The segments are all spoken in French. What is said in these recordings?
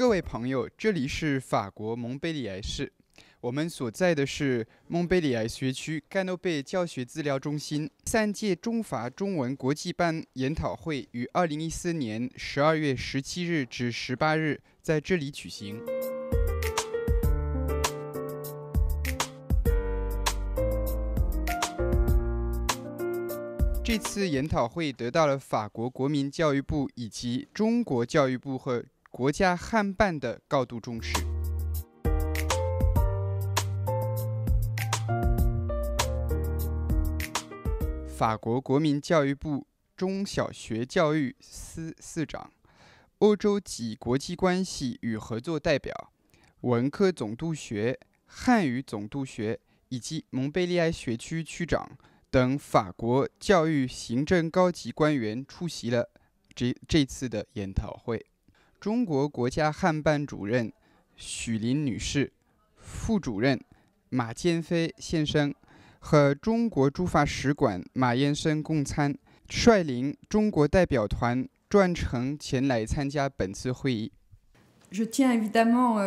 各位朋友，这里是法国蒙贝利埃市，我们所在的是蒙贝利埃学区盖诺贝教学资料中心。三届中法中文国际班研讨会于二零一四年十二月十七日至十八日在这里举行。这次研讨会得到了法国国民教育部以及中国教育部和。国家汉办的高度重视。法国国民教育部中小学教育司司长、欧洲及国际关系与合作代表、文科总督学、汉语总督学以及蒙贝利亚学区区长等法国教育行政高级官员出席了这这次的研讨会。中国国家汉办主任许林女士、副主任马建飞先生和中国驻法使馆马燕生共餐，率领中国代表团专程前来参加本次会议。Je tiens évidemment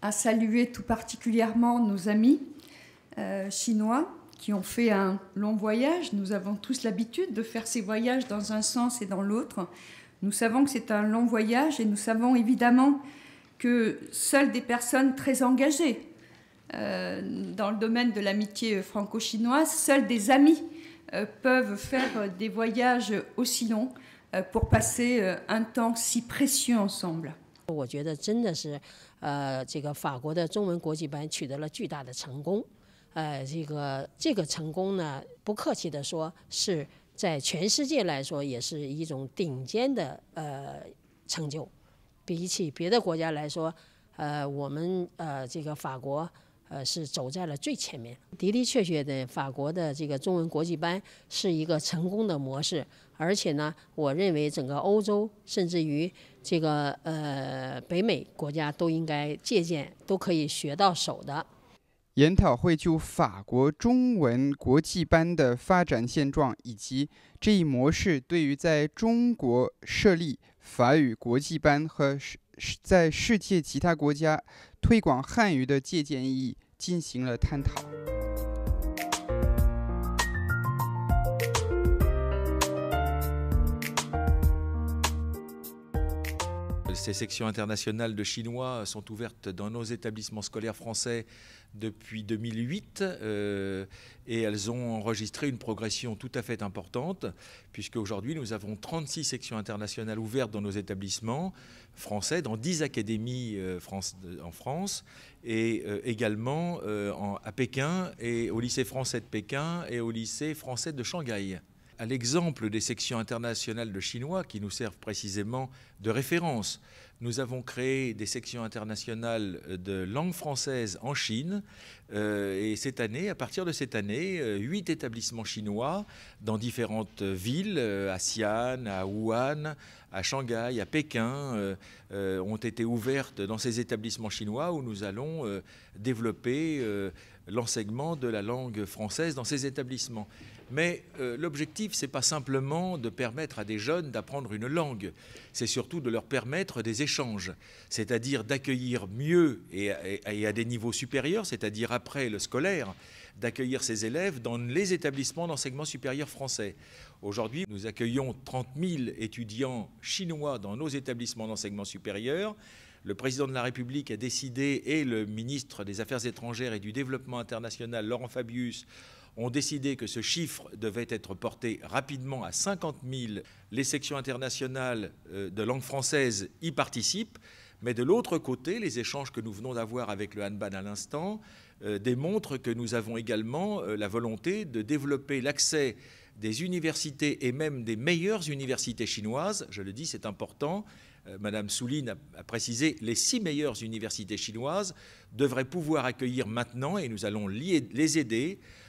à saluer tout particulièrement nos amis chinois qui ont fait un long voyage. Nous avons tous l'habitude de faire ces voyages dans un sens et dans l'autre. Nous savons que c'est un long voyage et nous savons évidemment que seules des personnes très engagées euh, dans le domaine de l'amitié franco-chinoise, seuls des amis euh, peuvent faire euh, des voyages aussi longs pour passer un temps si précieux ensemble. 在全世界来说，也是一种顶尖的呃成就。比起别的国家来说，呃，我们呃这个法国呃是走在了最前面。的的确确的，法国的这个中文国际班是一个成功的模式，而且呢，我认为整个欧洲甚至于这个呃北美国家都应该借鉴，都可以学到手的。研讨会就法国中文国际班的发展现状，以及这一模式对于在中国设立法语国际班和在世界其他国家推广汉语的借鉴意义进行了探讨。Les sections internationales de chinois sont ouvertes dans nos établissements scolaires français depuis 2008 euh, et elles ont enregistré une progression tout à fait importante puisque aujourd'hui nous avons 36 sections internationales ouvertes dans nos établissements français, dans 10 académies euh, France, euh, en France et également à Pékin et au lycée français de Pékin et au lycée français de Shanghai à l'exemple des sections internationales de chinois qui nous servent précisément de référence. Nous avons créé des sections internationales de langue française en Chine euh, et cette année, à partir de cette année, euh, huit établissements chinois dans différentes villes, euh, à Xi'an, à Wuhan, à Shanghai, à Pékin, ont été ouvertes dans ces établissements chinois où nous allons développer l'enseignement de la langue française dans ces établissements. Mais euh, l'objectif, ce n'est pas simplement de permettre à des jeunes d'apprendre une langue, c'est surtout de leur permettre des échanges, c'est-à-dire d'accueillir mieux et, et, à des niveaux supérieurs, c'est-à-dire après le scolaire, d'accueillir ces élèves dans les établissements d'enseignement supérieur français. Aujourd'hui, nous accueillons 30 000 étudiants chinois dans nos établissements d'enseignement supérieur. Le président de la République a décidé, et le ministre des Affaires étrangères et du Développement international, Laurent Fabius, ont décidé que ce chiffre devait être porté rapidement à 50 000. Les sections internationales euh, de langue française y participent. Mais de l'autre côté, les échanges que nous venons d'avoir avec le Hanban à l'instant euh, démontrent que nous avons également euh, la volonté de développer l'accès des universités et même des meilleures universités chinoises. Je le dis, c'est important. Madame Souline a, précisé, les six meilleures universités chinoises devraient pouvoir accueillir maintenant, et nous allons les aider,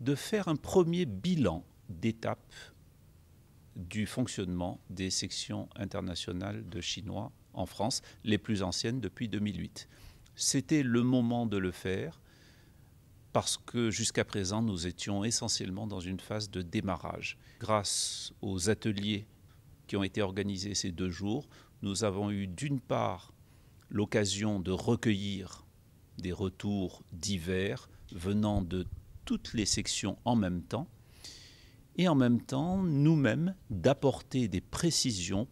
de faire un premier bilan d'étape du fonctionnement des sections internationales de chinois en France, les plus anciennes depuis 2008. C'était le moment de le faire parce que jusqu'à présent, nous étions essentiellement dans une phase de démarrage. Grâce aux ateliers qui ont été organisés ces deux jours, nous avons eu d'une part l'occasion de recueillir des retours divers venant de toutes les sections en même temps et en même temps nous-mêmes d'apporter des précisions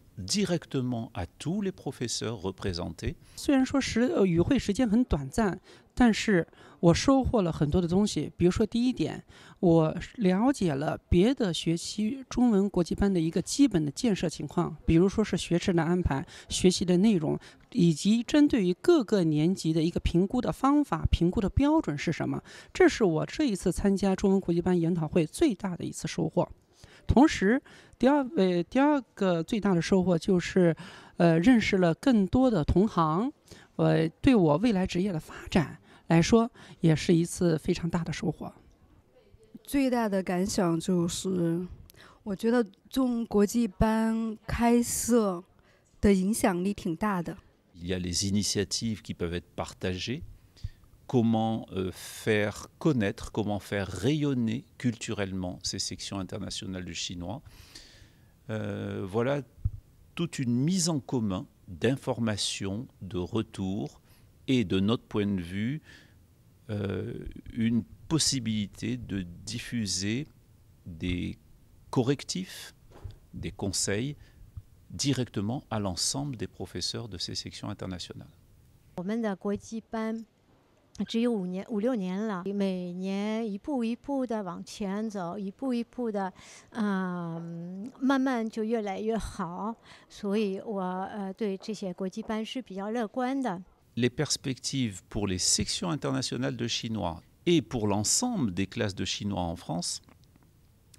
虽然说是与会时间很短暂，但是我收获了很多的东西。比如说，第一点，我了解了别的学期中文国际班的一个基本的建设情况，比如说是学制的安排、学习的内容，以及针对于各个年级的一个评估的方法、评估的标准是什么。这是我这一次参加中文国际班研讨会最大的一次收获。同时，第二呃第二个最大的收获就是，呃认识了更多的同行，我对我未来职业的发展来说也是一次非常大的收获。最大的感想就是，我觉得中国际班开设的影响力挺大的。comment euh, faire connaître, comment faire rayonner culturellement ces sections internationales du chinois. Euh, voilà toute une mise en commun d'informations, de retours et de notre point de vue, euh, une possibilité de diffuser des correctifs, des conseils directement à l'ensemble des professeurs de ces sections internationales. Les perspectives pour les sections internationales de chinois et pour l'ensemble des classes de chinois en France,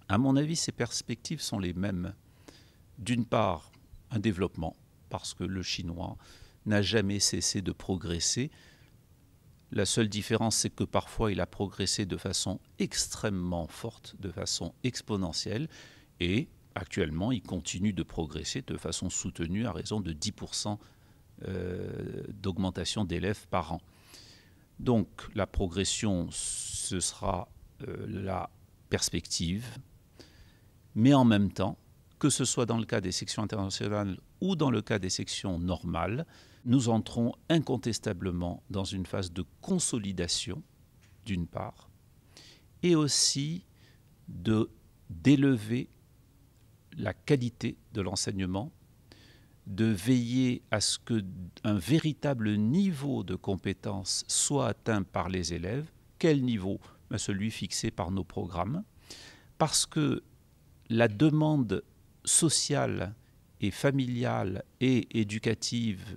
à mon avis, ces perspectives sont les mêmes. D'une part, un développement, parce que le chinois n'a jamais cessé de progresser. La seule différence, c'est que parfois, il a progressé de façon extrêmement forte, de façon exponentielle, et actuellement, il continue de progresser de façon soutenue à raison de 10% euh, d'augmentation d'élèves par an. Donc, la progression, ce sera euh, la perspective, mais en même temps, que ce soit dans le cas des sections internationales ou dans le cas des sections normales, nous entrons incontestablement dans une phase de consolidation, d'une part, et aussi de d'élever la qualité de l'enseignement, de veiller à ce qu'un véritable niveau de compétence soit atteint par les élèves. Quel niveau ben, Celui fixé par nos programmes. Parce que la demande sociale et familiale et éducative